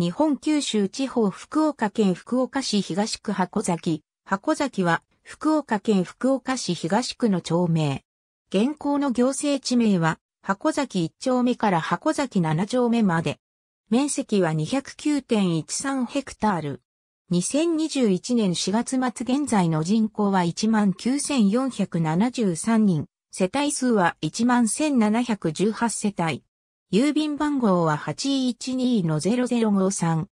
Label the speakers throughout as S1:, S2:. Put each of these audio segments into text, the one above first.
S1: 日本九州地方福岡県福岡市東区箱崎。箱崎は福岡県福岡市東区の町名。現行の行政地名は箱崎1丁目から箱崎7丁目まで。面積は209.13ヘクタール。2021年4月末現在の人口は19,473人。世帯数は11,718世帯。郵便番号は812-0053。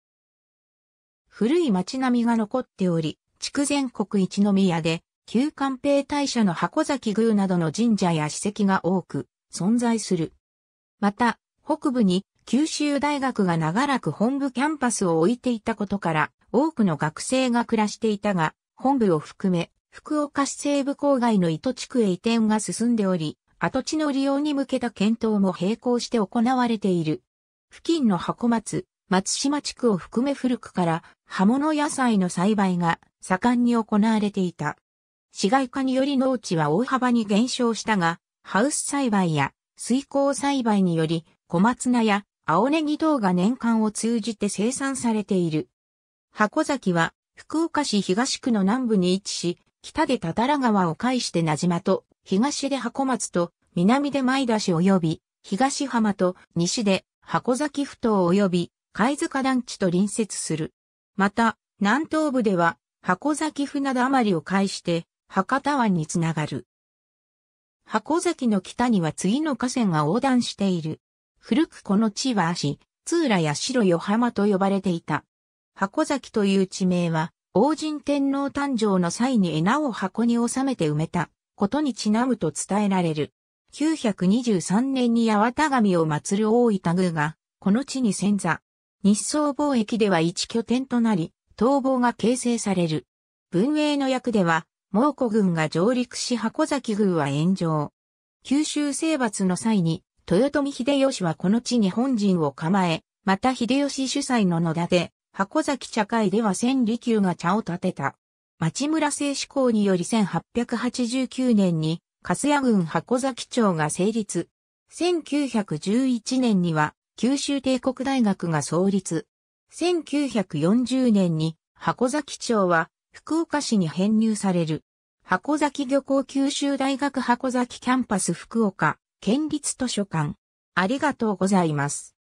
S1: 古い町並みが残っており、地区全国一宮で、旧官兵大社の箱崎宮などの神社や史跡が多く存在する。また、北部に九州大学が長らく本部キャンパスを置いていたことから、多くの学生が暮らしていたが、本部を含め、福岡市西部郊外の糸地区へ移転が進んでおり、跡地の利用に向けた検討も並行して行われている。付近の箱松、松島地区を含め古くから葉物野菜の栽培が盛んに行われていた。市街化により農地は大幅に減少したが、ハウス栽培や水耕栽培により小松菜や青ネギ等が年間を通じて生産されている。箱崎は福岡市東区の南部に位置し、北で多々良川を介して名島と東で箱松と南で前田市及び東浜と西で箱崎ふ頭及び貝塚団地と隣接する。また、南東部では箱崎船田余りを介して博多湾につながる。箱崎の北には次の河川が横断している。古くこの地は足、通浦や白与浜と呼ばれていた。箱崎という地名は、王神天皇誕生の際に絵名を箱に収めて埋めた。ことにちなむと伝えられる。923年に八幡神を祀る大分宮が、この地に遷座。日宋貿易では一拠点となり、逃亡が形成される。文英の役では、蒙古軍が上陸し箱崎宮は炎上。九州征伐の際に、豊臣秀吉はこの地に本陣を構え、また秀吉主催の野田で、箱崎茶会では千里宮が茶を立てた。町村製志向により1889年に、粕屋郡箱崎町が成立。1911年には、九州帝国大学が創立。1940年に、箱崎町は、福岡市に編入される。箱崎漁港九州大学箱崎キャンパス福岡、県立図書館。ありがとうございます。